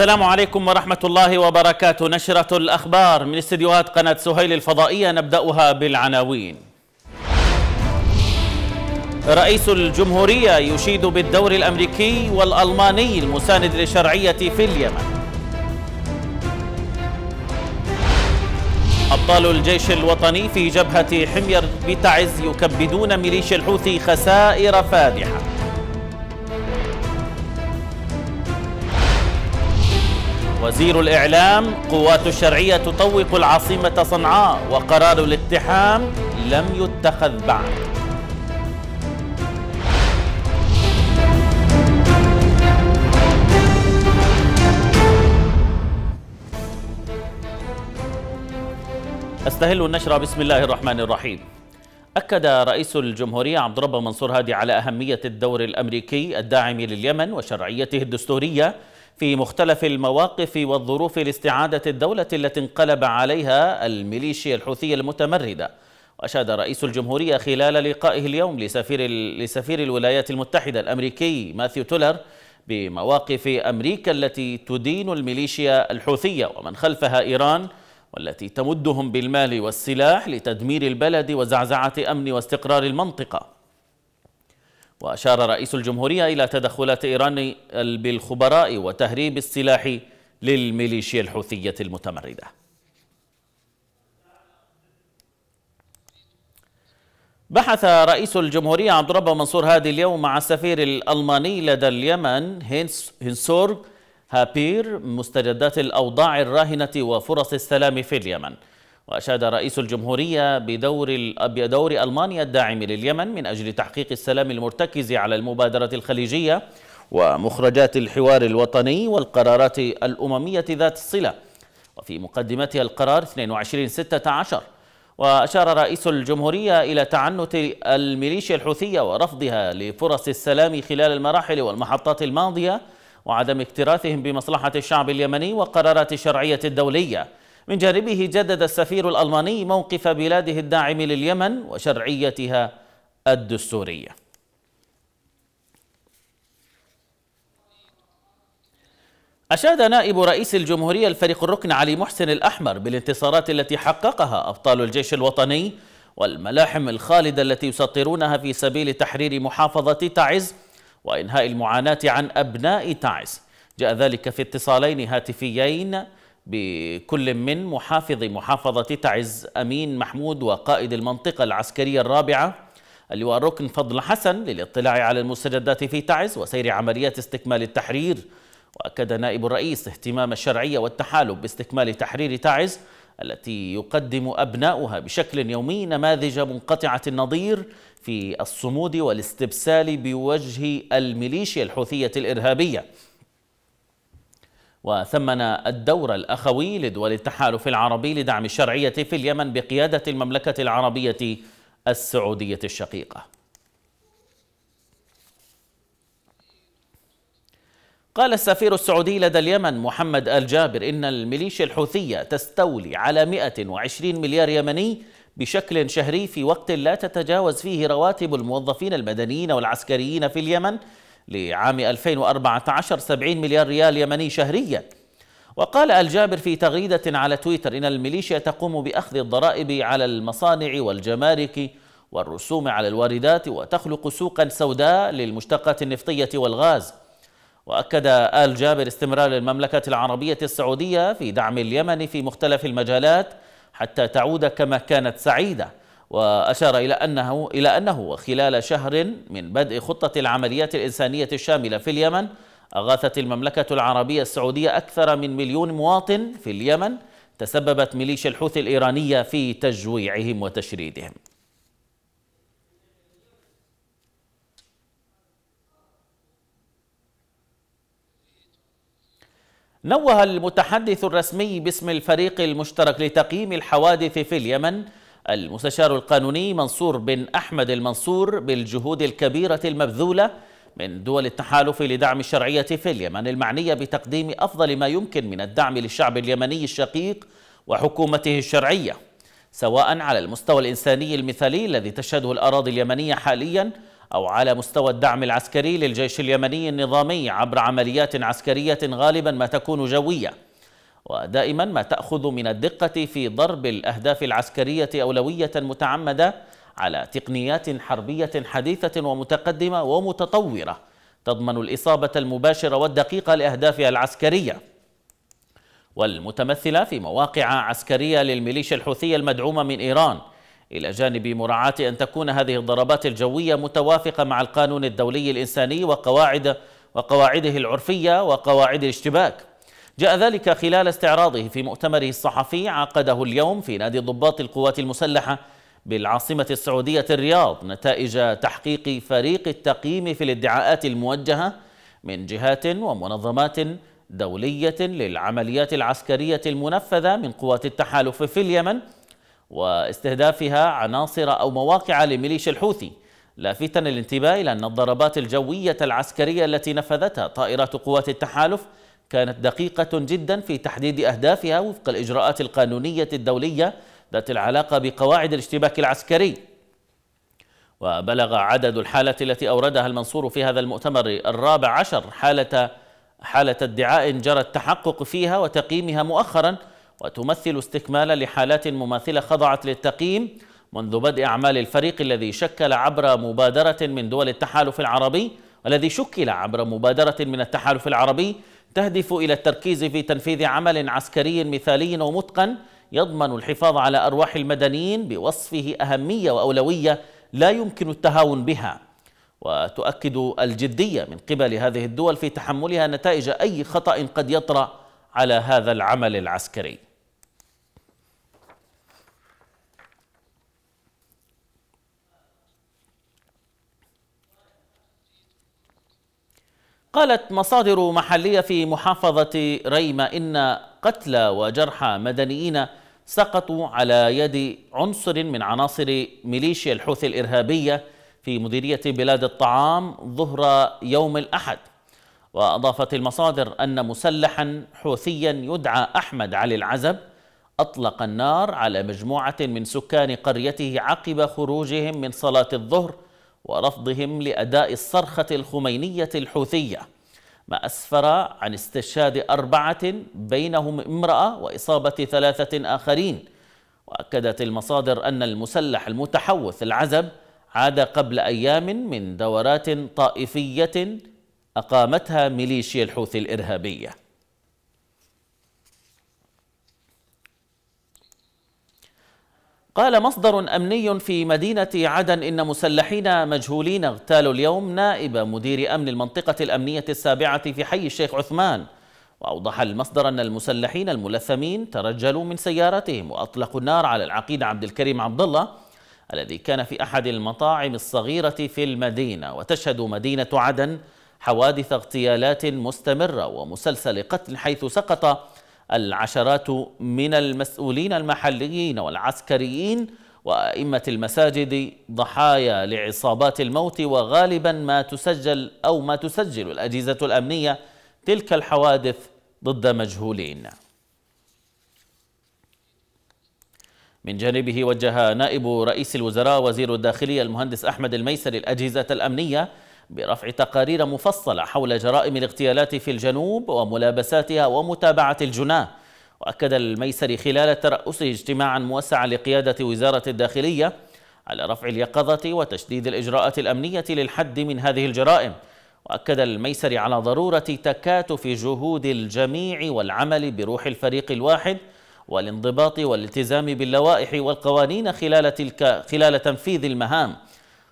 السلام عليكم ورحمة الله وبركاته نشرة الأخبار من استديوهات قناة سهيل الفضائية نبدأها بالعناوين رئيس الجمهورية يشيد بالدور الأمريكي والألماني المساند للشرعية في اليمن أبطال الجيش الوطني في جبهة حمير بتعز يكبدون ميليشيا الحوثي خسائر فادحة وزير الإعلام قوات الشرعية تطوق العاصمة صنعاء وقرار الاقتحام لم يتخذ بعد أستهل النشرة بسم الله الرحمن الرحيم أكد رئيس الجمهورية عبد الرب منصور هادي على أهمية الدور الأمريكي الداعم لليمن وشرعيته الدستورية في مختلف المواقف والظروف لاستعادة الدولة التي انقلب عليها الميليشيا الحوثية المتمردة وأشاد رئيس الجمهورية خلال لقائه اليوم لسفير, لسفير الولايات المتحدة الأمريكي ماثيو تولر بمواقف أمريكا التي تدين الميليشيا الحوثية ومن خلفها إيران والتي تمدهم بالمال والسلاح لتدمير البلد وزعزعة أمن واستقرار المنطقة وأشار رئيس الجمهورية إلى تدخلات إيران بالخبراء وتهريب السلاح للميليشيا الحوثية المتمردة بحث رئيس الجمهورية عبد الرب منصور هادي اليوم مع السفير الألماني لدى اليمن هينس هنسورغ هابير مستجدات الأوضاع الراهنة وفرص السلام في اليمن وأشاد رئيس الجمهورية بدور دور ألمانيا الداعم لليمن من أجل تحقيق السلام المرتكز على المبادرة الخليجية ومخرجات الحوار الوطني والقرارات الأممية ذات الصلة وفي مقدمتها القرار 22-16 وأشار رئيس الجمهورية إلى تعنت الميليشيا الحوثية ورفضها لفرص السلام خلال المراحل والمحطات الماضية وعدم اكتراثهم بمصلحة الشعب اليمني وقرارات الشرعية الدولية من جانبه جدد السفير الألماني موقف بلاده الداعم لليمن وشرعيتها الدستورية أشاد نائب رئيس الجمهورية الفريق الركن علي محسن الأحمر بالانتصارات التي حققها أبطال الجيش الوطني والملاحم الخالدة التي يسطرونها في سبيل تحرير محافظة تعز وإنهاء المعاناة عن أبناء تعز جاء ذلك في اتصالين هاتفيين بكل من محافظ محافظة تعز أمين محمود وقائد المنطقة العسكرية الرابعة اللواء الركن فضل حسن للاطلاع على المستجدات في تعز وسير عمليات استكمال التحرير وأكد نائب الرئيس اهتمام الشرعية والتحالف باستكمال تحرير تعز التي يقدم أبناؤها بشكل يومي نماذج منقطعة النظير في الصمود والاستبسال بوجه الميليشيا الحوثية الإرهابية وثمن الدور الأخوي لدول التحالف العربي لدعم الشرعية في اليمن بقيادة المملكة العربية السعودية الشقيقة قال السفير السعودي لدى اليمن محمد آل جابر إن الميليشيا الحوثية تستولي على 120 مليار يمني بشكل شهري في وقت لا تتجاوز فيه رواتب الموظفين المدنيين والعسكريين في اليمن لعام 2014 70 مليار ريال يمني شهريا وقال الجابر في تغريدة على تويتر إن الميليشيا تقوم بأخذ الضرائب على المصانع والجمارك والرسوم على الواردات وتخلق سوقا سوداء للمشتقات النفطية والغاز وأكد آل جابر استمرار المملكة العربية السعودية في دعم اليمن في مختلف المجالات حتى تعود كما كانت سعيده وأشار إلى أنه إلى أنه خلال شهر من بدء خطة العمليات الإنسانية الشاملة في اليمن أغاثت المملكة العربية السعودية أكثر من مليون مواطن في اليمن تسببت ميليشيا الحوثي الإيرانية في تجويعهم وتشريدهم نوه المتحدث الرسمي باسم الفريق المشترك لتقييم الحوادث في اليمن المستشار القانوني منصور بن أحمد المنصور بالجهود الكبيرة المبذولة من دول التحالف لدعم الشرعية في اليمن المعنية بتقديم أفضل ما يمكن من الدعم للشعب اليمني الشقيق وحكومته الشرعية سواء على المستوى الإنساني المثالي الذي تشهده الأراضي اليمنية حالياً أو على مستوى الدعم العسكري للجيش اليمني النظامي عبر عمليات عسكرية غالبا ما تكون جوية ودائما ما تأخذ من الدقة في ضرب الأهداف العسكرية أولوية متعمدة على تقنيات حربية حديثة ومتقدمة ومتطورة تضمن الإصابة المباشرة والدقيقة لأهدافها العسكرية والمتمثلة في مواقع عسكرية للميليشيا الحوثية المدعومة من إيران إلى جانب مراعاة أن تكون هذه الضربات الجوية متوافقة مع القانون الدولي الإنساني وقواعد وقواعده العرفية وقواعد الاشتباك جاء ذلك خلال استعراضه في مؤتمره الصحفي عقده اليوم في نادي ضباط القوات المسلحة بالعاصمة السعودية الرياض نتائج تحقيق فريق التقييم في الادعاءات الموجهة من جهات ومنظمات دولية للعمليات العسكرية المنفذة من قوات التحالف في اليمن واستهدافها عناصر أو مواقع لميليشيا الحوثي لافتا الانتباه إلى أن الضربات الجوية العسكرية التي نفذتها طائرات قوات التحالف كانت دقيقة جدا في تحديد أهدافها وفق الإجراءات القانونية الدولية ذات العلاقة بقواعد الاشتباك العسكري وبلغ عدد الحالة التي أوردها المنصور في هذا المؤتمر الرابع عشر حالة حالة ادعاء جرى التحقق فيها وتقييمها مؤخرا وتمثل استكمالا لحالات مماثلة خضعت للتقييم منذ بدء أعمال الفريق الذي شكل عبر مبادرة من دول التحالف العربي الذي شكل عبر مبادرة من التحالف العربي تهدف إلى التركيز في تنفيذ عمل عسكري مثالي ومتقن يضمن الحفاظ على أرواح المدنيين بوصفه أهمية وأولوية لا يمكن التهاون بها وتؤكد الجدية من قبل هذه الدول في تحملها نتائج أي خطأ قد يطرأ على هذا العمل العسكري قالت مصادر محلية في محافظة ريمة إن قتلى وجرحى مدنيين سقطوا على يد عنصر من عناصر ميليشيا الحوثي الإرهابية في مديرية بلاد الطعام ظهر يوم الأحد وأضافت المصادر أن مسلحا حوثيا يدعى أحمد علي العزب أطلق النار على مجموعة من سكان قريته عقب خروجهم من صلاة الظهر ورفضهم لأداء الصرخة الخمينية الحوثية ما أسفر عن استشهاد أربعة بينهم امرأة وإصابة ثلاثة آخرين وأكدت المصادر أن المسلح المتحوث العزب عاد قبل أيام من دورات طائفية أقامتها ميليشيا الحوثي الإرهابية قال مصدر أمني في مدينة عدن إن مسلحين مجهولين اغتالوا اليوم نائب مدير أمن المنطقة الأمنية السابعة في حي الشيخ عثمان وأوضح المصدر أن المسلحين الملثمين ترجلوا من سيارتهم وأطلقوا النار على العقيد عبد الكريم عبد الله الذي كان في أحد المطاعم الصغيرة في المدينة وتشهد مدينة عدن حوادث اغتيالات مستمرة ومسلسل قتل حيث سقط العشرات من المسؤولين المحليين والعسكريين وأئمة المساجد ضحايا لعصابات الموت وغالبا ما تسجل أو ما تسجل الأجهزة الأمنية تلك الحوادث ضد مجهولين من جانبه وجه نائب رئيس الوزراء وزير الداخلية المهندس أحمد الميسر الأجهزة الأمنية برفع تقارير مفصلة حول جرائم الاغتيالات في الجنوب وملابساتها ومتابعة الجناه وأكد الميسر خلال ترأسه اجتماعا موسعا لقيادة وزارة الداخلية على رفع اليقظة وتشديد الإجراءات الأمنية للحد من هذه الجرائم وأكد الميسر على ضرورة تكاتف جهود الجميع والعمل بروح الفريق الواحد والانضباط والالتزام باللوائح والقوانين خلال, تلك خلال تنفيذ المهام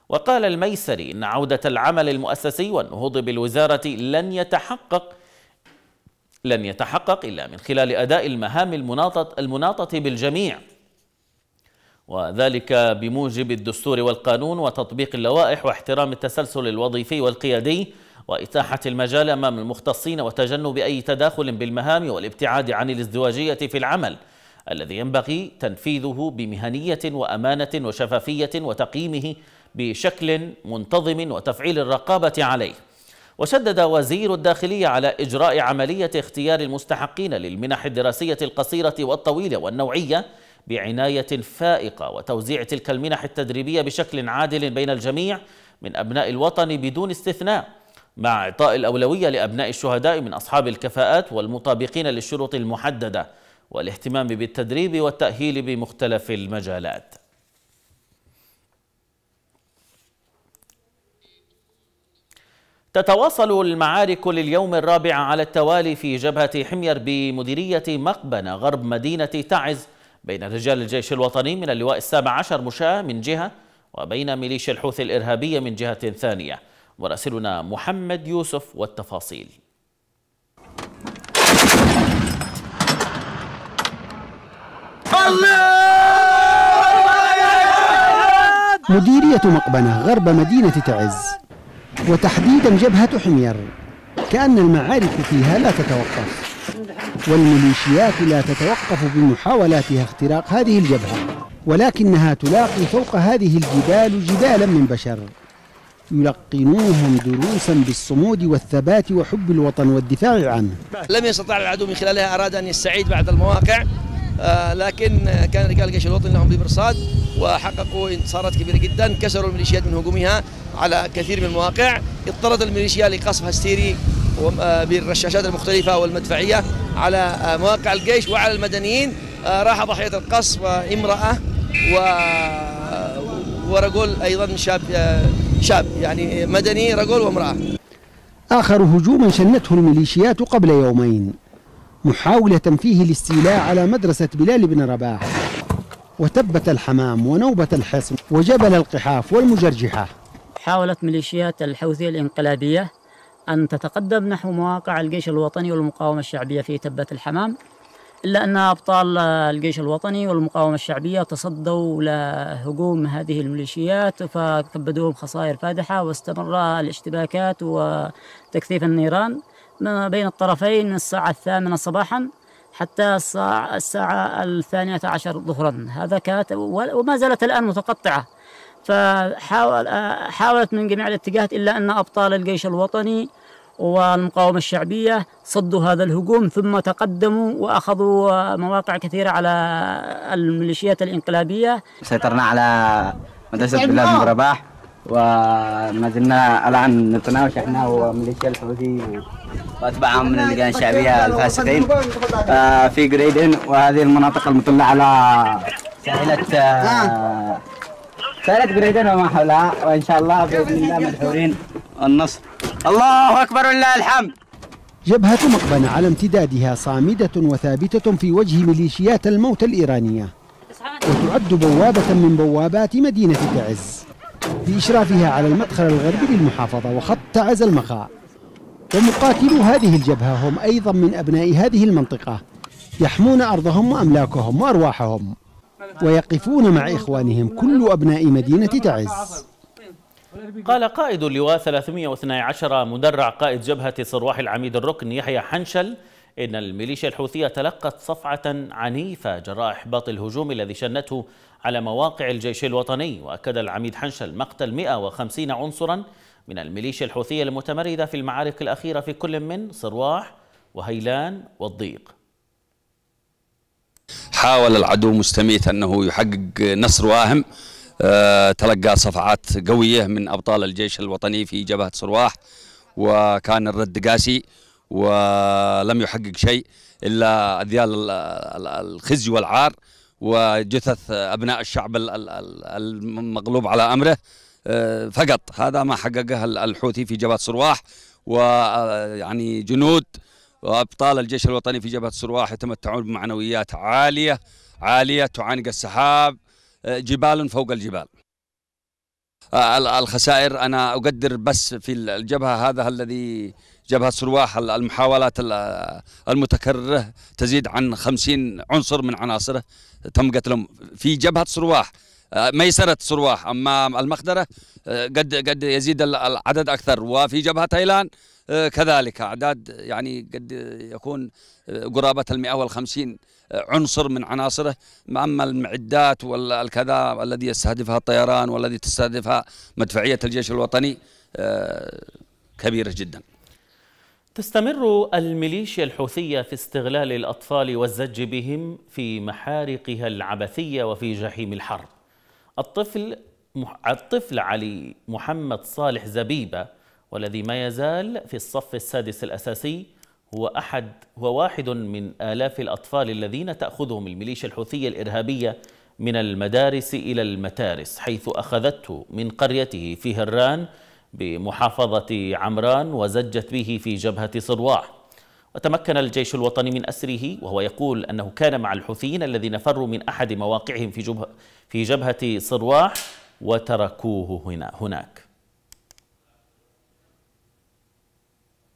وقال الميسري إن عودة العمل المؤسسي والنهوض بالوزارة لن يتحقق لن يتحقق إلا من خلال أداء المهام المناطة المناطة بالجميع وذلك بموجب الدستور والقانون وتطبيق اللوائح واحترام التسلسل الوظيفي والقيادي وإتاحة المجال أمام المختصين وتجنب أي تداخل بالمهام والابتعاد عن الازدواجية في العمل الذي ينبغي تنفيذه بمهنية وأمانة وشفافية وتقييمه بشكل منتظم وتفعيل الرقابة عليه وشدد وزير الداخلية على إجراء عملية اختيار المستحقين للمنح الدراسية القصيرة والطويلة والنوعية بعناية فائقة وتوزيع تلك المنح التدريبية بشكل عادل بين الجميع من أبناء الوطن بدون استثناء مع إعطاء الأولوية لأبناء الشهداء من أصحاب الكفاءات والمطابقين للشروط المحددة والاهتمام بالتدريب والتأهيل بمختلف المجالات تتواصل المعارك لليوم الرابع على التوالي في جبهة حمير بمديرية مقبنة غرب مدينة تعز بين رجال الجيش الوطني من اللواء السابع عشر مشاة من جهة وبين ميليشيا الحوثي الإرهابية من جهة ثانية مراسلنا محمد يوسف والتفاصيل مديرية مقبنة غرب مدينة تعز وتحديدا جبهة حمير كأن المعارك فيها لا تتوقف والميليشيات لا تتوقف بمحاولاتها اختراق هذه الجبهة ولكنها تلاقي فوق هذه الجبال جبالا من بشر يلقنوهم دروسا بالصمود والثبات وحب الوطن والدفاع عنه لم يستطع العدو من خلالها أراد أن يستعيد بعض المواقع آه، لكن كان رجال الجيش الوطني لهم بمرصاد وحققوا انتصارات كبيره جدا كسروا الميليشيات من هجومها على كثير من المواقع اضطرت الميليشيا لقصف هستيري آه، بالرشاشات المختلفه والمدفعيه على آه، مواقع الجيش وعلى المدنيين راح ضحيه القصف امراه و ورجل ايضا شاب شاب يعني مدني رجل وامراه اخر هجوم شنته الميليشيات قبل يومين محاولة فيه الاستيلاء على مدرسة بلال بن رباح وتبت الحمام ونوبة الحصن وجبل القحاف والمجرجحة حاولت ميليشيات الحوثية الانقلابية أن تتقدم نحو مواقع الجيش الوطني والمقاومة الشعبية في تبة الحمام إلا أن أبطال الجيش الوطني والمقاومة الشعبية تصدوا لهجوم هذه الميليشيات فكبدوهم خسائر فادحة واستمر الاشتباكات وتكثيف النيران ما بين الطرفين من الساعة الثامنة صباحا حتى الساعة, الساعة الثانية عشر ظهرا هذا كانت وما زالت الآن متقطعة فحاول حاولت من جميع الاتجاهات إلا أن أبطال الجيش الوطني والمقاومة الشعبية صدوا هذا الهجوم ثم تقدموا وأخذوا مواقع كثيرة على الميليشيات الإنقلابية سيطرنا على مدرسة بلاد بن رباح وما زلنا الان نتناوش احنا وميليشيا الحوثي واتباعهم من اللجان الشعبيه الفاسقين آه، في قريدن وهذه المناطق المطله على ساحله آه، ساحله قريدن وما حولها وان شاء الله باذن الله مدحورين النصر الله اكبر ولله الحمد جبهة مقبنة على امتدادها صامدة وثابتة في وجه ميليشيات الموت الإيرانية وتعد بوابة من بوابات مدينة تعز بإشرافها على المدخل الغربي للمحافظة وخط تعز المخاء ومقاتلو هذه الجبهة هم أيضا من أبناء هذه المنطقة يحمون أرضهم وأملاكهم وأرواحهم ويقفون مع إخوانهم كل أبناء مدينة تعز قال قائد اللواء 312 مدرع قائد جبهة صرواح العميد الركن يحيى حنشل إن الميليشيا الحوثية تلقت صفعة عنيفة جراء إحباط الهجوم الذي شنته على مواقع الجيش الوطني وأكد العميد حنشل مقتل 150 عنصرا من الميليشيا الحوثية المتمردة في المعارك الأخيرة في كل من صرواح وهيلان والضيق حاول العدو مستميت أنه يحقق نصر واهم آه، تلقى صفعات قوية من أبطال الجيش الوطني في جبهة صرواح وكان الرد قاسي ولم يحقق شيء إلا أذيال الخزي والعار وجثث أبناء الشعب المغلوب على أمره آه، فقط هذا ما حققه الحوثي في جبهة صرواح ويعني آه، جنود وأبطال الجيش الوطني في جبهة صرواح يتمتعون بمعنويات عالية عالية تعانق السحاب آه، جبال فوق الجبال الخسائر أنا أقدر بس في الجبهة هذا الذي جبهة سرواح المحاولات المتكررة تزيد عن خمسين عنصر من عناصره تم قتلهم في جبهة سرواح آه، ميسرة سرواح أما المخدرة آه، قد قد يزيد العدد أكثر وفي جبهة تايلان آه، كذلك أعداد يعني قد يكون قرابة ال 150 عنصر من عناصره أما المعدات والكذا الذي يستهدفها الطيران والذي تستهدفها مدفعية الجيش الوطني كبيرة جداً تستمر الميليشيا الحوثية في استغلال الأطفال والزج بهم في محارقها العبثية وفي جحيم الحرب الطفل الطفل علي محمد صالح زبيبة والذي ما يزال في الصف السادس الأساسي هو أحد هو واحد من آلاف الأطفال الذين تأخذهم الميليشيا الحوثية الإرهابية من المدارس إلى المتارس حيث أخذته من قريته في هران بمحافظة عمران وزجت به في جبهة صرواح وتمكن الجيش الوطني من أسره وهو يقول أنه كان مع الحوثيين الذين فروا من أحد مواقعهم في جبهة, في جبهة صرواح وتركوه هنا هناك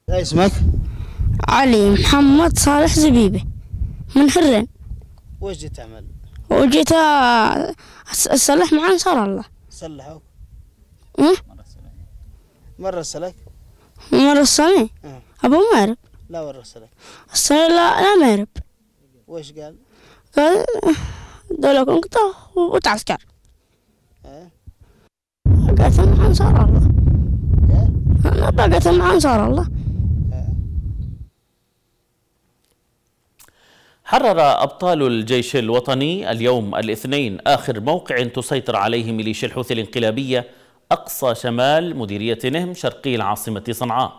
اسمك؟ علي محمد صالح زبيبة من حرين وش جيت تعمل؟ وجيت أصلح مع نصر الله صلحوك؟ إيه؟ من رسلك؟ من رسلني؟ أه. أبو مهرب لا من رسلك؟ رسلني لا لا مهرب وش قال؟ قال دولك انقطع وتعسكر أه؟ قالت مع أنصار الله أنا آه. بقيت مع أنصار الله آه. حرر أبطال الجيش الوطني اليوم الاثنين آخر موقع تسيطر عليه ميليشيا الحوثي الانقلابية أقصى شمال مديرية نهم شرقي العاصمة صنعاء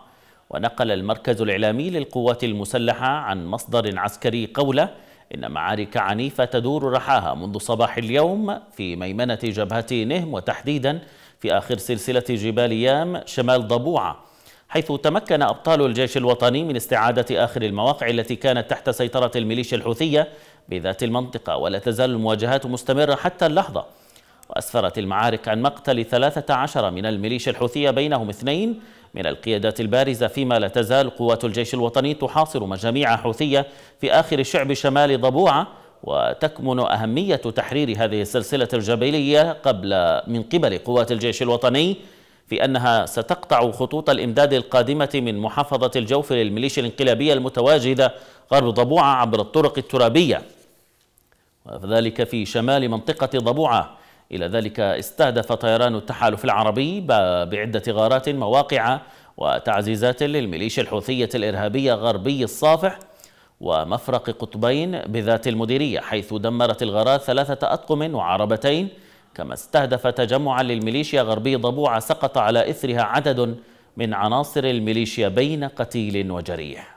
ونقل المركز الإعلامي للقوات المسلحة عن مصدر عسكري قوله إن معارك عنيفة تدور رحاها منذ صباح اليوم في ميمنة جبهة نهم وتحديدا في آخر سلسلة جبال يام شمال ضبوعة حيث تمكن أبطال الجيش الوطني من استعادة آخر المواقع التي كانت تحت سيطرة الميليشيا الحوثية بذات المنطقة ولا تزال المواجهات مستمرة حتى اللحظة وأسفرت المعارك عن مقتل 13 من الميليشيا الحوثية بينهم اثنين من القيادات البارزة فيما لا تزال قوات الجيش الوطني تحاصر مجاميع حوثية في آخر شعب شمال ضبوعة وتكمن أهمية تحرير هذه السلسلة الجبلية قبل من قبل قوات الجيش الوطني في أنها ستقطع خطوط الإمداد القادمة من محافظة الجوف للميليشيا الانقلابية المتواجدة غرب ضبوعة عبر الطرق الترابية وذلك في شمال منطقة ضبوعة إلى ذلك استهدف طيران التحالف العربي بعدة غارات مواقع وتعزيزات للميليشيا الحوثية الإرهابية غربي الصافح ومفرق قطبين بذات المديرية حيث دمرت الغارات ثلاثة أطقم وعربتين كما استهدف تجمعا للميليشيا غربي ضبوع سقط على إثرها عدد من عناصر الميليشيا بين قتيل وجريح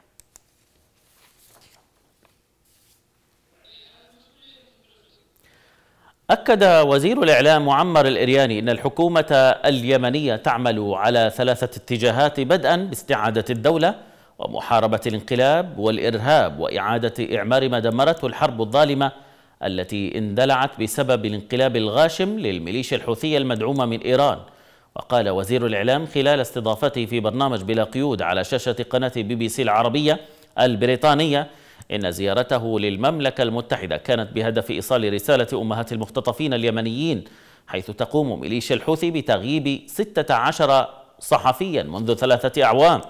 أكد وزير الإعلام معمر الإرياني أن الحكومة اليمنية تعمل على ثلاثة اتجاهات بدءا باستعادة الدولة ومحاربة الانقلاب والإرهاب وإعادة إعمار ما دمرته الحرب الظالمة التي اندلعت بسبب الانقلاب الغاشم للميليشيا الحوثية المدعومة من إيران وقال وزير الإعلام خلال استضافته في برنامج بلا قيود على شاشة قناة بي بي سي العربية البريطانية إن زيارته للمملكة المتحدة كانت بهدف إيصال رسالة أمهات المختطفين اليمنيين حيث تقوم ميليشيا الحوثي بتغييب 16 صحفيا منذ ثلاثة أعوام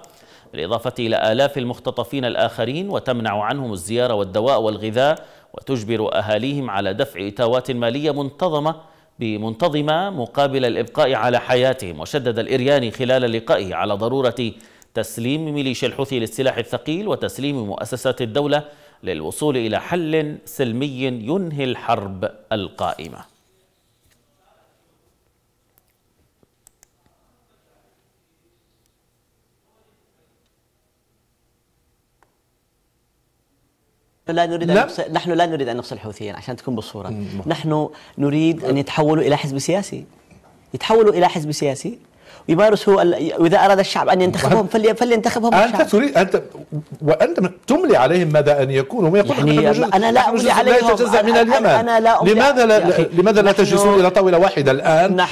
بالإضافة إلى آلاف المختطفين الآخرين وتمنع عنهم الزيارة والدواء والغذاء وتجبر أهاليهم على دفع إتاوات مالية منتظمة بمنتظمة مقابل الإبقاء على حياتهم وشدد الإرياني خلال لقائه على ضرورة تسليم ميليشيا الحوثي للسلاح الثقيل وتسليم مؤسسات الدولة للوصول إلى حل سلمي ينهي الحرب القائمة لا نريد لا. أن نقص... نحن لا نريد ان نقصي الحوثيين عشان تكون بالصوره، نحن نريد ان يتحولوا الى حزب سياسي. يتحولوا الى حزب سياسي يمارسوا واذا اراد الشعب ان ينتخبهم فلينتخبهم الشعب انت تريد انت وانت تملي عليهم ماذا ان يكونوا هم يقولون يعني انا لا املي عليهم لا يتجزا من اليمن أنا لا لماذا لا لماذا لا تجلسون الى طاوله واحده الان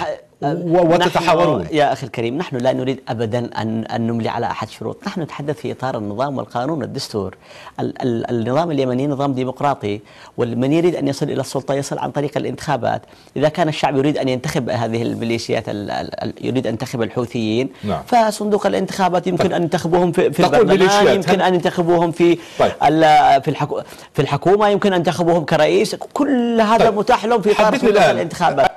وتتحاورون يا أخي الكريم نحن لا نريد أبدا أن, أن نملي على أحد شروط نحن نتحدث في إطار النظام والقانون والدستور ال ال النظام اليمني نظام ديمقراطي ومن يريد أن يصل إلى السلطة يصل عن طريق الانتخابات إذا كان الشعب يريد أن ينتخب هذه الميليشيات يريد أن ينتخب الحوثيين نعم. فصندوق الانتخابات يمكن طيب. أن ينتخبوهم في, في البرلمان يمكن أن ينتخبوهم في طيب. في, الحكو في الحكومة يمكن أن ينتخبوهم كرئيس كل هذا طيب. متاح لهم في إطار الانتخابات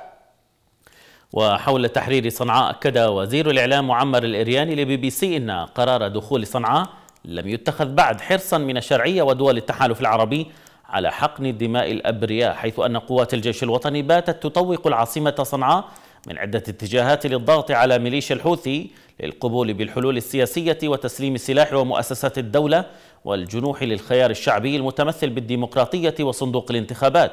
وحول تحرير صنعاء أكد وزير الإعلام معمر الإرياني لبي بي سي أن قرار دخول صنعاء لم يتخذ بعد حرصا من الشرعية ودول التحالف العربي على حقن دماء الأبرياء حيث أن قوات الجيش الوطني باتت تطوق العاصمة صنعاء من عدة اتجاهات للضغط على ميليشيا الحوثي للقبول بالحلول السياسية وتسليم السلاح ومؤسسات الدولة والجنوح للخيار الشعبي المتمثل بالديمقراطية وصندوق الانتخابات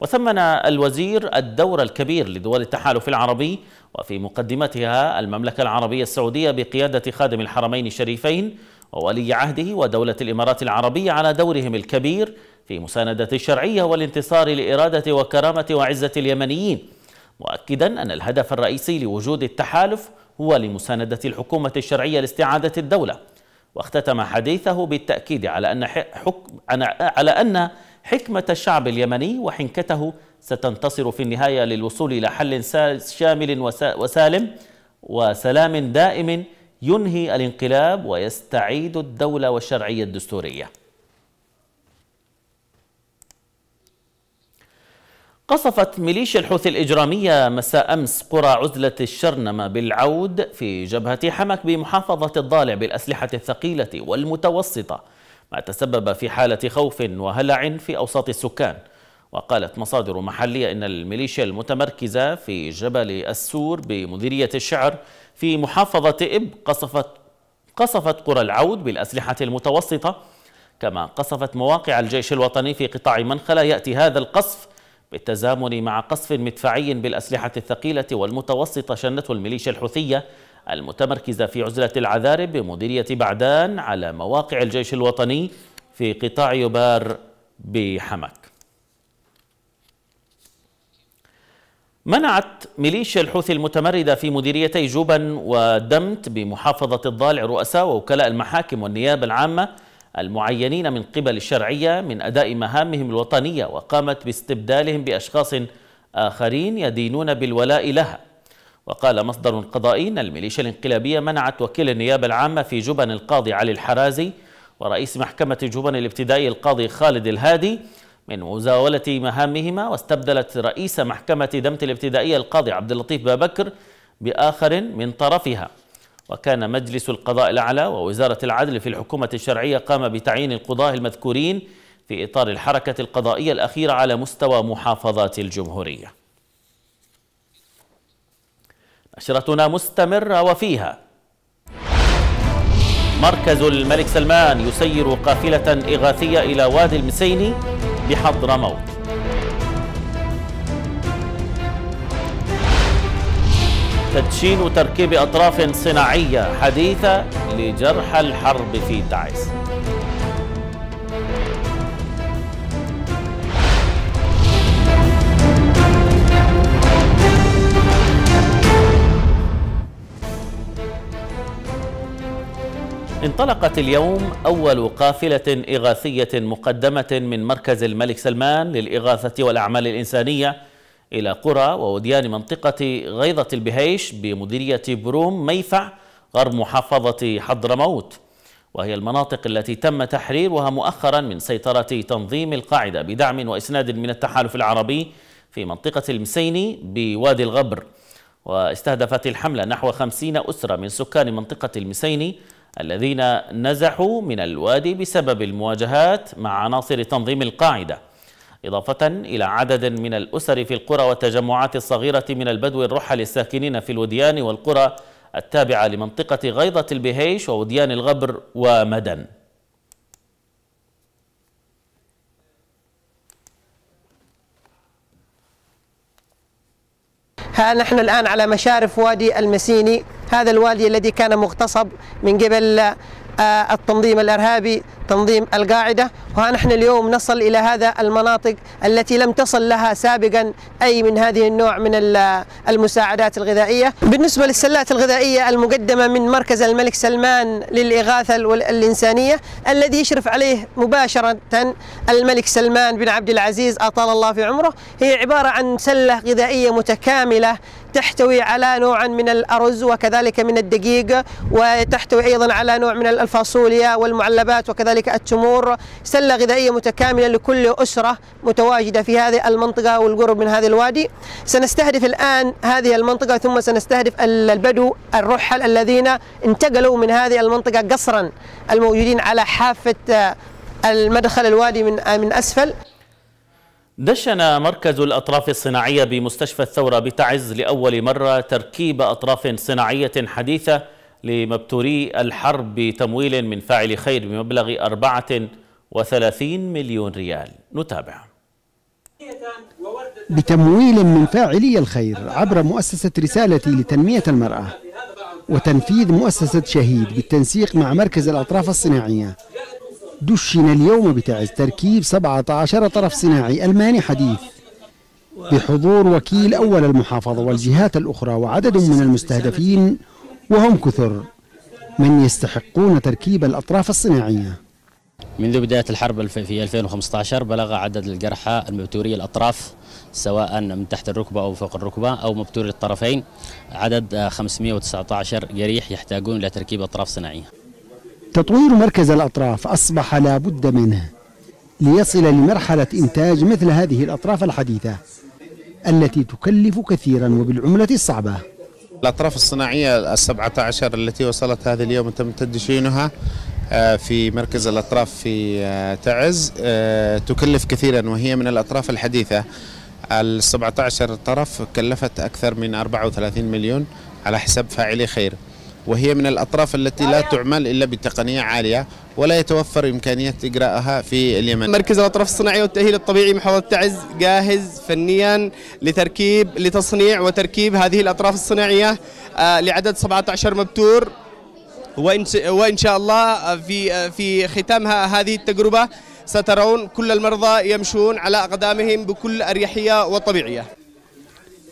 وثمن الوزير الدور الكبير لدول التحالف العربي وفي مقدمتها المملكة العربية السعودية بقيادة خادم الحرمين الشريفين وولي عهده ودولة الإمارات العربية على دورهم الكبير في مساندة الشرعية والانتصار لإرادة وكرامة وعزة اليمنيين مؤكدا أن الهدف الرئيسي لوجود التحالف هو لمساندة الحكومة الشرعية لاستعادة الدولة واختتم حديثه بالتأكيد على أن حكم على أن حكمة الشعب اليمني وحنكته ستنتصر في النهاية للوصول إلى حل شامل وسالم وسلام دائم ينهي الانقلاب ويستعيد الدولة والشرعية الدستورية قصفت ميليشيا الحوثي الإجرامية مساء أمس قرى عزلة الشرنمة بالعود في جبهة حمك بمحافظة الضالع بالأسلحة الثقيلة والمتوسطة ما تسبب في حالة خوف وهلع في أوساط السكان وقالت مصادر محلية إن الميليشيا المتمركزة في جبل السور بمديرية الشعر في محافظة إب قصفت قصفت قرى العود بالأسلحة المتوسطة كما قصفت مواقع الجيش الوطني في قطاع منخلة يأتي هذا القصف بالتزامن مع قصف مدفعي بالأسلحة الثقيلة والمتوسطة شنته الميليشيا الحوثية المتمركزة في عزلة العذارب بمديرية بعدان على مواقع الجيش الوطني في قطاع يبار بحمك منعت ميليشيا الحوثي المتمردة في مديريتي جوبا ودمت بمحافظة الضالع رؤساء ووكلاء المحاكم والنيابة العامة المعينين من قبل الشرعية من أداء مهامهم الوطنية وقامت باستبدالهم بأشخاص آخرين يدينون بالولاء لها وقال مصدر قضائي أن الميليشيا الانقلابية منعت وكيل النيابة العامة في جبن القاضي علي الحرازي ورئيس محكمة جبن الابتدائي القاضي خالد الهادي من مزاولة مهامهما واستبدلت رئيس محكمة دمت الابتدائية القاضي عبد اللطيف بابكر بآخر من طرفها وكان مجلس القضاء الأعلى ووزارة العدل في الحكومة الشرعية قام بتعيين القضاة المذكورين في إطار الحركة القضائية الأخيرة على مستوى محافظات الجمهورية نشرتنا مستمرة وفيها مركز الملك سلمان يسير قافلة إغاثية إلى وادي المسيني بحضرموت تدشين تركيب أطراف صناعية حديثة لجرح الحرب في تعز انطلقت اليوم أول قافلة إغاثية مقدمة من مركز الملك سلمان للإغاثة والأعمال الإنسانية إلى قرى ووديان منطقة غيضة البهيش بمديرية بروم ميفع غرب محافظة حضرموت وهي المناطق التي تم تحريرها مؤخرا من سيطرة تنظيم القاعدة بدعم وإسناد من التحالف العربي في منطقة المسيني بوادي الغبر واستهدفت الحملة نحو خمسين أسرة من سكان منطقة المسيني الذين نزحوا من الوادي بسبب المواجهات مع عناصر تنظيم القاعدة إضافة إلى عدد من الأسر في القرى والتجمعات الصغيرة من البدو الرحل الساكنين في الوديان والقرى التابعة لمنطقة غيضة البهيش ووديان الغبر ومدن ها نحن الآن على مشارف وادي المسيني هذا الوادي الذي كان مغتصب من قبل آه، التنظيم الارهابي تنظيم القاعده وها نحن اليوم نصل الى هذا المناطق التي لم تصل لها سابقا اي من هذه النوع من المساعدات الغذائيه بالنسبه للسلات الغذائيه المقدمه من مركز الملك سلمان للاغاثه الانسانيه الذي يشرف عليه مباشره الملك سلمان بن عبد العزيز اطال الله في عمره هي عباره عن سله غذائيه متكامله تحتوي على نوع من الأرز وكذلك من الدقيق وتحتوي أيضا على نوع من الفاصوليا والمعلبات وكذلك التمور سلة غذائية متكاملة لكل أسرة متواجدة في هذه المنطقة والقرب من هذا الوادي سنستهدف الآن هذه المنطقة ثم سنستهدف البدو الرحل الذين انتقلوا من هذه المنطقة قصرا الموجودين على حافة آه، المدخل الوادي من آه، من أسفل دشن مركز الأطراف الصناعية بمستشفى الثورة بتعز لأول مرة تركيب أطراف صناعية حديثة لمبتوري الحرب بتمويل من فاعل خير بمبلغ 34 مليون ريال نتابع بتمويل من فاعلي الخير عبر مؤسسة رسالتي لتنمية المرأة وتنفيذ مؤسسة شهيد بالتنسيق مع مركز الأطراف الصناعية دشن اليوم بتعز تركيب 17 طرف صناعي ألماني حديث بحضور وكيل أول المحافظة والجهات الأخرى وعدد من المستهدفين وهم كثر من يستحقون تركيب الأطراف الصناعية منذ بداية الحرب في 2015 بلغ عدد الجرحى المبتوري الأطراف سواء من تحت الركبة أو فوق الركبة أو مبتوري الطرفين عدد 519 جريح يحتاجون إلى تركيب أطراف صناعية تطوير مركز الأطراف أصبح لا بد منه ليصل لمرحلة إنتاج مثل هذه الأطراف الحديثة التي تكلف كثيرا وبالعملة الصعبة الأطراف الصناعية السبعة عشر التي وصلت هذا اليوم تم تدشينها آه، في مركز الأطراف في آه، تعز آه، تكلف كثيرا وهي من الأطراف الحديثة ال 17 طرف كلفت أكثر من 34 مليون على حساب فاعلي خير وهي من الأطراف التي لا تعمل إلا بتقنية عالية ولا يتوفر إمكانية إجراءها في اليمن مركز الأطراف الصناعية والتأهيل الطبيعي محافظة تعز جاهز فنيا لتركيب لتصنيع وتركيب هذه الأطراف الصناعية آه، لعدد 17 مبتور وإن شاء الله آه، في آه، في ختام هذه التجربة سترون كل المرضى يمشون على أقدامهم بكل أريحية وطبيعية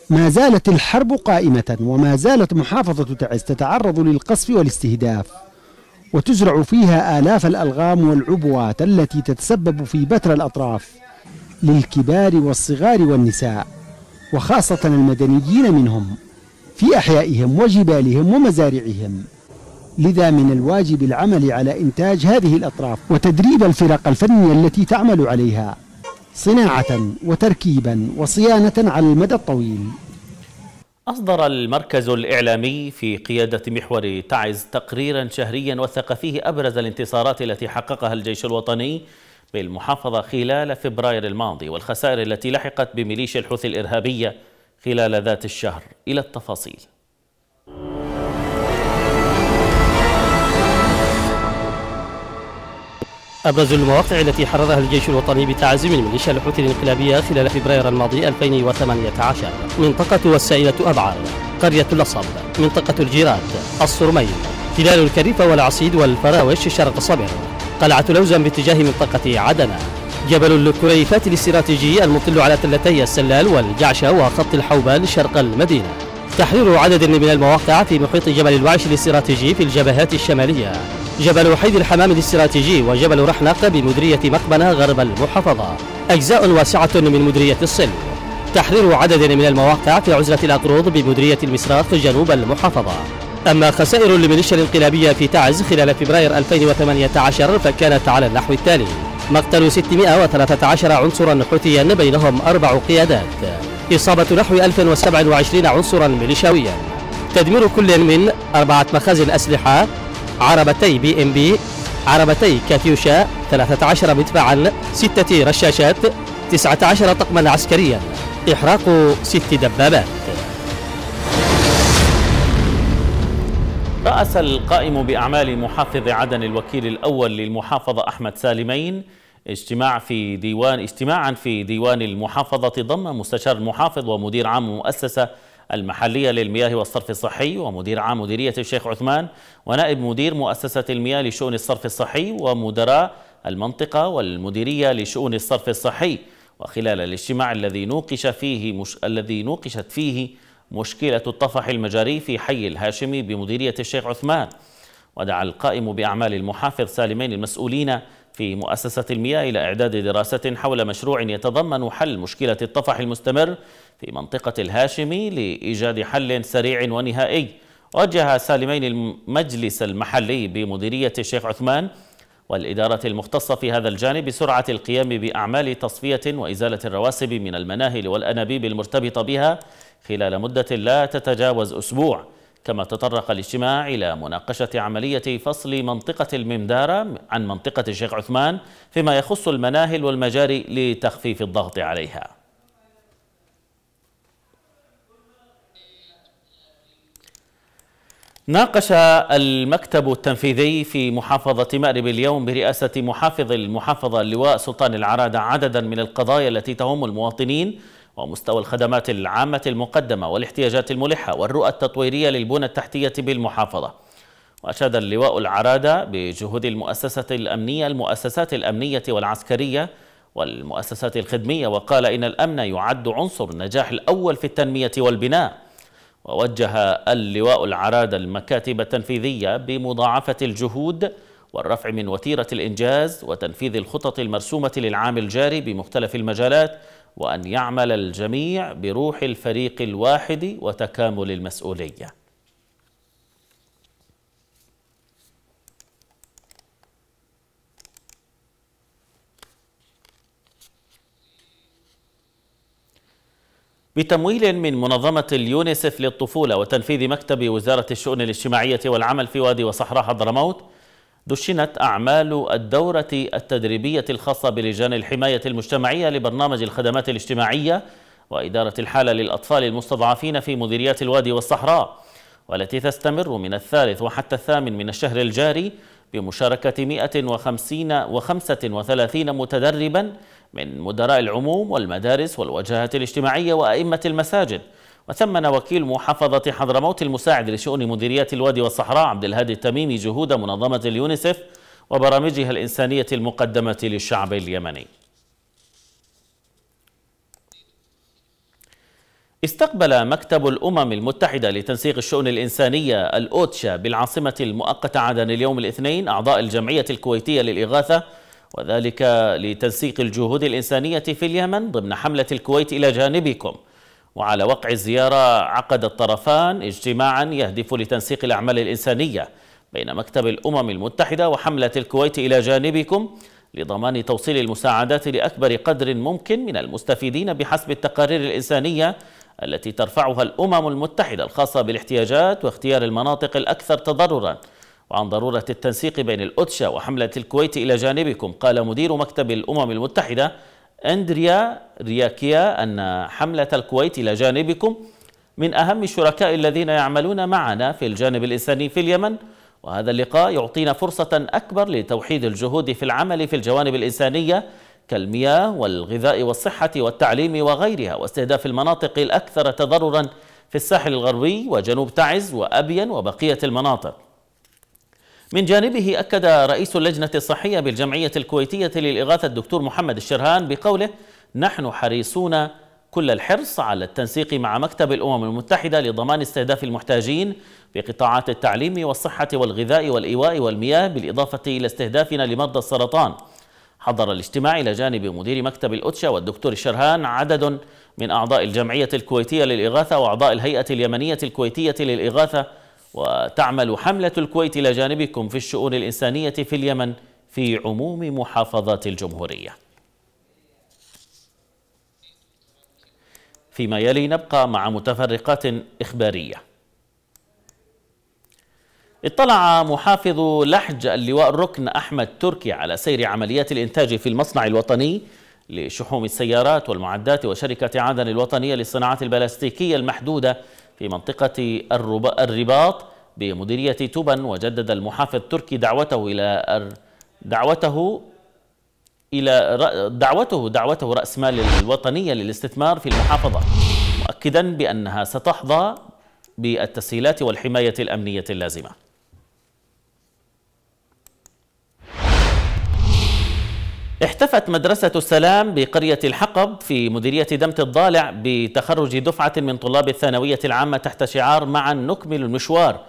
ما زالت الحرب قائمة وما زالت محافظة تعز تتعرض للقصف والاستهداف وتزرع فيها آلاف الألغام والعبوات التي تتسبب في بتر الأطراف للكبار والصغار والنساء وخاصة المدنيين منهم في أحيائهم وجبالهم ومزارعهم لذا من الواجب العمل على إنتاج هذه الأطراف وتدريب الفرق الفنية التي تعمل عليها صناعة وتركيبا وصيانة على المدى الطويل أصدر المركز الإعلامي في قيادة محور تعز تقريرا شهريا وثق فيه أبرز الانتصارات التي حققها الجيش الوطني بالمحافظة خلال فبراير الماضي والخسائر التي لحقت بميليشيا الحوثي الإرهابية خلال ذات الشهر إلى التفاصيل أبرز المواقع التي حررها الجيش الوطني بتعازم الميليشيا الحوثي الانقلابية خلال فبراير الماضي 2018 منطقة والسائلة أبعر قرية الأصب منطقة الجيرات الصرميل تلال الكريفة والعصيد والفراوش شرق صبر قلعة لوزن باتجاه منطقة عدنة جبل الكريفات الاستراتيجي المطل على تلتي السلال والجعشة وخط الحوبان شرق المدينة تحرير عدد من المواقع في محيط جبل الوعش الاستراتيجي في الجبهات الشمالية جبل حيد الحمام الاستراتيجي وجبل رحلق بمديرية مقبنة غرب المحافظة أجزاء واسعة من مديرية الصل تحرير عدد من المواقع في عزلة الأقروض بمديرية المصراف جنوب المحافظة أما خسائر الميليشيا الانقلابية في تعز خلال فبراير 2018 فكانت على النحو التالي مقتل 613 عنصرا حوثيا بينهم أربع قيادات إصابة نحو 1027 عنصرا ميليشاويا تدمير كل من أربعة مخازن أسلحة عربتي بي ام بي عربتي كاتيوشا 13 مدفعا 6 رشاشات 19 طقما عسكريا إحراق 6 دبابات رأس القائم بأعمال محافظ عدن الوكيل الأول للمحافظة أحمد سالمين اجتماع في ديوان اجتماعا في ديوان المحافظة ضم مستشار المحافظ ومدير عام مؤسسة المحلية للمياه والصرف الصحي ومدير عام مديرية الشيخ عثمان ونائب مدير مؤسسة المياه لشؤون الصرف الصحي ومدراء المنطقة والمديرية لشؤون الصرف الصحي وخلال الاجتماع الذي نوقش فيه مش... الذي نوقشت فيه مشكلة الطفح المجاري في حي الهاشمي بمديرية الشيخ عثمان ودعا القائم بأعمال المحافظ سالمين المسؤولين في مؤسسة المياه إلى إعداد دراسة حول مشروع يتضمن حل مشكلة الطفح المستمر في منطقة الهاشمي لإيجاد حل سريع ونهائي وجه سالمين المجلس المحلي بمديرية الشيخ عثمان والإدارة المختصة في هذا الجانب بسرعة القيام بأعمال تصفية وإزالة الرواسب من المناهل والأنابيب المرتبطة بها خلال مدة لا تتجاوز أسبوع كما تطرق الاجتماع إلى مناقشة عملية فصل منطقة الممدارة عن منطقة الشيخ عثمان فيما يخص المناهل والمجاري لتخفيف الضغط عليها ناقش المكتب التنفيذي في محافظة مأرب اليوم برئاسة محافظ المحافظة اللواء سلطان العرادة عددا من القضايا التي تهم المواطنين ومستوى الخدمات العامة المقدمة والاحتياجات الملحة والرؤى التطويرية للبنى التحتية بالمحافظة وأشاد اللواء العرادة بجهود المؤسسة الأمنية المؤسسات الأمنية والعسكرية والمؤسسات الخدمية وقال إن الأمن يعد عنصر النجاح الأول في التنمية والبناء ووجه اللواء العرادة المكاتب التنفيذية بمضاعفة الجهود والرفع من وتيرة الإنجاز وتنفيذ الخطط المرسومة للعام الجاري بمختلف المجالات وأن يعمل الجميع بروح الفريق الواحد وتكامل المسؤولية بتمويل من منظمة اليونيسف للطفولة وتنفيذ مكتب وزارة الشؤون الاجتماعية والعمل في وادي وصحراء حضرموت دشنت أعمال الدورة التدريبية الخاصة بلجان الحماية المجتمعية لبرنامج الخدمات الاجتماعية وإدارة الحالة للأطفال المستضعفين في مديريات الوادي والصحراء والتي تستمر من الثالث وحتى الثامن من الشهر الجاري بمشاركة 150 و35 متدربا من مدراء العموم والمدارس والوجهات الاجتماعية وأئمة المساجد وثمن وكيل محافظة حضرموت المساعد لشؤون مديرية الوادي والصحراء عبد الهادي التميمي جهود منظمة اليونيسف وبرامجها الإنسانية المقدمة للشعب اليمني استقبل مكتب الأمم المتحدة لتنسيق الشؤون الإنسانية الأوتشا بالعاصمة المؤقتة عدن اليوم الاثنين أعضاء الجمعية الكويتية للإغاثة وذلك لتنسيق الجهود الإنسانية في اليمن ضمن حملة الكويت إلى جانبكم وعلى وقع الزيارة عقد الطرفان اجتماعا يهدف لتنسيق الأعمال الإنسانية بين مكتب الأمم المتحدة وحملة الكويت إلى جانبكم لضمان توصيل المساعدات لأكبر قدر ممكن من المستفيدين بحسب التقارير الإنسانية التي ترفعها الأمم المتحدة الخاصة بالاحتياجات واختيار المناطق الأكثر تضرراً وعن ضرورة التنسيق بين الأوتشا وحملة الكويت إلى جانبكم قال مدير مكتب الأمم المتحدة أندريا رياكيا أن حملة الكويت إلى جانبكم من أهم الشركاء الذين يعملون معنا في الجانب الإنساني في اليمن وهذا اللقاء يعطينا فرصة أكبر لتوحيد الجهود في العمل في الجوانب الإنسانية كالمياه والغذاء والصحة والتعليم وغيرها واستهداف المناطق الأكثر تضررا في الساحل الغربي وجنوب تعز وأبين وبقية المناطق من جانبه أكد رئيس اللجنة الصحية بالجمعية الكويتية للإغاثة الدكتور محمد الشرهان بقوله نحن حريصون كل الحرص على التنسيق مع مكتب الأمم المتحدة لضمان استهداف المحتاجين في قطاعات التعليم والصحة والغذاء والإيواء والمياه بالإضافة إلى استهدافنا لمرضى السرطان حضر الاجتماع إلى جانب مدير مكتب الأوتشا والدكتور الشرهان عدد من أعضاء الجمعية الكويتية للإغاثة وأعضاء الهيئة اليمنية الكويتية للإغاثة وتعمل حملة الكويت إلى جانبكم في الشؤون الإنسانية في اليمن في عموم محافظات الجمهورية فيما يلي نبقى مع متفرقات إخبارية اطلع محافظ لحج اللواء الركن أحمد تركي على سير عمليات الإنتاج في المصنع الوطني لشحوم السيارات والمعدات وشركة عدن الوطنية للصناعات البلاستيكية المحدودة في منطقة الرباط بمديرية تبا وجدد المحافظ تركي دعوته إلى دعوته إلى دعوته دعوته رأس مال الوطنية للاستثمار في المحافظة مؤكدا بأنها ستحظى بالتسهيلات والحماية الأمنية اللازمة احتفت مدرسة السلام بقرية الحقب في مديرية دمت الضالع بتخرج دفعة من طلاب الثانوية العامة تحت شعار معا نكمل المشوار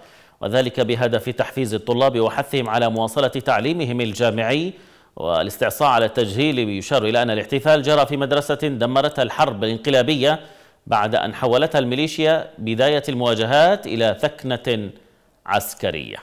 وذلك بهدف تحفيز الطلاب وحثهم على مواصلة تعليمهم الجامعي والاستعصاء على التجهيل يشار إلى أن الاحتفال جرى في مدرسة دمرتها الحرب الانقلابية بعد أن حولتها الميليشيا بداية المواجهات إلى ثكنة عسكرية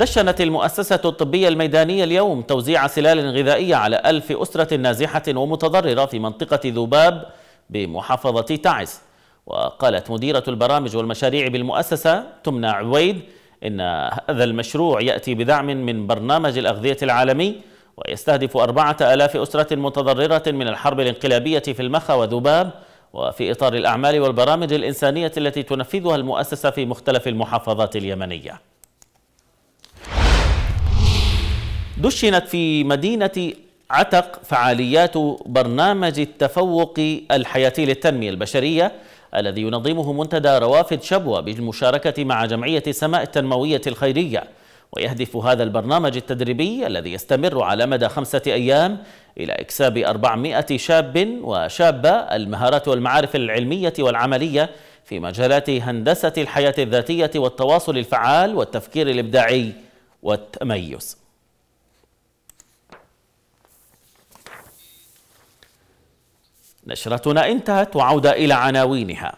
دشنت المؤسسة الطبية الميدانية اليوم توزيع سلال غذائية على ألف أسرة نازحة ومتضررة في منطقة ذباب بمحافظة تعز وقالت مديرة البرامج والمشاريع بالمؤسسة تمنى عويد إن هذا المشروع يأتي بدعم من برنامج الأغذية العالمي ويستهدف أربعة ألاف أسرة متضررة من الحرب الانقلابية في المخا وذباب وفي إطار الأعمال والبرامج الإنسانية التي تنفذها المؤسسة في مختلف المحافظات اليمنية دشنت في مدينة عتق فعاليات برنامج التفوق الحياتي للتنمية البشرية الذي ينظمه منتدى روافد شبوة بالمشاركة مع جمعية السماء التنموية الخيرية ويهدف هذا البرنامج التدريبي الذي يستمر على مدى خمسة أيام إلى إكساب 400 شاب وشابة المهارات والمعارف العلمية والعملية في مجالات هندسة الحياة الذاتية والتواصل الفعال والتفكير الإبداعي والتميز نشرتنا انتهت وعودة إلى عناوينها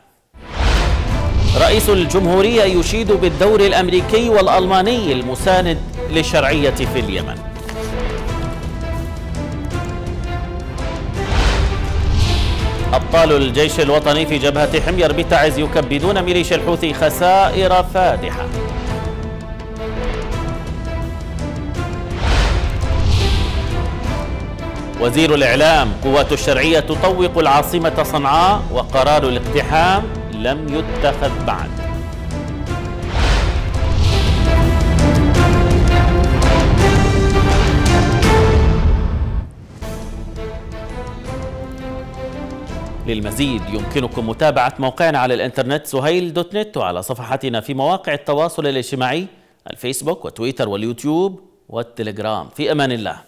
رئيس الجمهورية يشيد بالدور الأمريكي والألماني المساند للشرعية في اليمن أبطال الجيش الوطني في جبهة حمير بتعز يكبدون ميليشيا الحوثي خسائر فادحة وزير الإعلام قوات الشرعية تطوق العاصمة صنعاء وقرار الاقتحام لم يتخذ بعد للمزيد يمكنكم متابعة موقعنا على الإنترنت سهيل دوت نت وعلى صفحتنا في مواقع التواصل الاجتماعي الفيسبوك وتويتر واليوتيوب والتليجرام في أمان الله